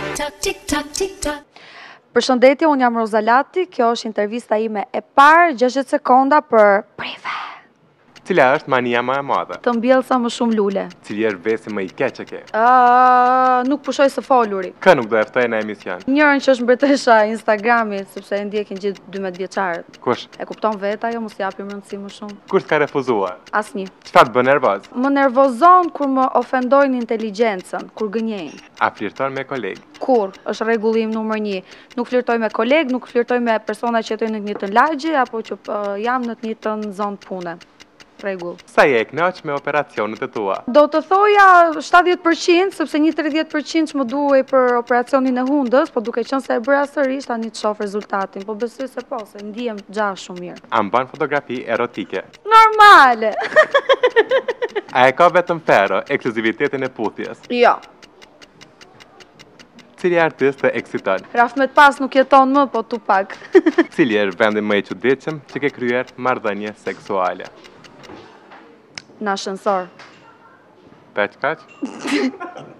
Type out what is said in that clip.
Tik-tak, tik-tak, tik-tak Për shëndetje, unë jam Rozalati, kjo është intervista ime e parë, 60 sekonda për Prive. Cila është mania më e madhe? Të mbjell sa më shumë lule. Cili është vesi më i keq që ke? Ah, nuk pushoj së foluri. Kë nuk do e ftoj në emision. Njëra që është mbretësha e Instagramit, sepse e ndjekin gjithë 12 vjeçarët. Kush? E kupton vetë ajo, mos i japim rëndësi më shumë. Kush ka refuzuar? Asnjë. Çfarë të bën nervoz? Më nervozon kur më ofendojnë inteligjencën, kur gënjejnë. A flirton me kolegë? Kur, është rregullim numër 1. Nuk flirtoj me kolegë, nuk flirtoj me persona që jetojnë në të njëjtën lagje apo që po, jam në të njëjtën zonë pune regull. Sa je e knoqë me operacionet të tua? Do të thoja 70%, sëpse një 30% që më duhej për operacionin e hundës, po duke qënë se e bërë asërish, ta një të shofë rezultatin, po besu se po, se ndihem gja shumë mirë. A banë fotografi erotike? Normale! A e ka vetëm ferë, ekskluzivitetin e puthjes? Jo. Cili artist të eksiton? Raf me të pas nuk jeton më, po tu pak. Cili e er vendi më e që që ke kryer mardhënje seksuale? në ashenësor. Petë këtë?